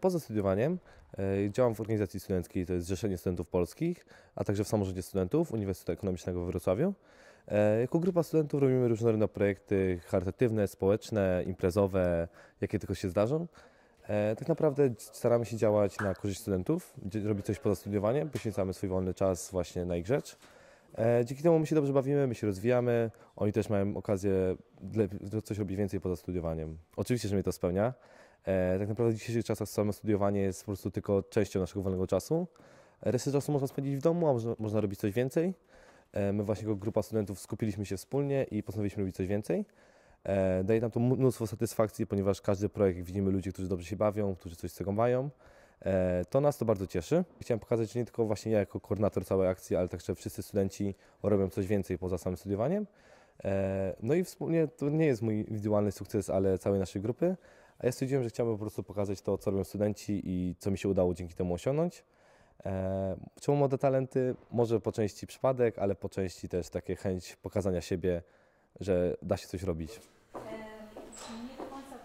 Poza studiowaniem e, działam w organizacji studenckiej, to jest Zrzeszenie Studentów Polskich, a także w samorządzie studentów Uniwersytetu Ekonomicznego w Wrocławiu. E, jako grupa studentów robimy różnorodne projekty charytatywne, społeczne, imprezowe, jakie tylko się zdarzą. E, tak naprawdę staramy się działać na korzyść studentów, robić coś poza studiowaniem, poświęcamy swój wolny czas właśnie na ich rzecz. Dzięki temu my się dobrze bawimy, my się rozwijamy, oni też mają okazję coś robić więcej poza studiowaniem. Oczywiście, że mnie to spełnia. E, tak naprawdę w dzisiejszych czasach samo studiowanie jest po prostu tylko częścią naszego wolnego czasu. Resztę czasu można spędzić w domu, a można, robić coś więcej. E, my właśnie jako grupa studentów skupiliśmy się wspólnie i postanowiliśmy robić coś więcej. E, daje nam to mnóstwo satysfakcji, ponieważ każdy projekt widzimy ludzi, którzy dobrze się bawią, którzy coś z tego mają. To nas to bardzo cieszy. Chciałem pokazać, że nie tylko właśnie ja jako koordynator całej akcji, ale także wszyscy studenci robią coś więcej poza samym studiowaniem. No i wspólnie, to nie jest mój indywidualny sukces, ale całej naszej grupy, a ja stwierdziłem, że chciałbym po prostu pokazać to, co robią studenci i co mi się udało dzięki temu osiągnąć. E, czemu młode talenty? Może po części przypadek, ale po części też takie chęć pokazania siebie, że da się coś robić. E,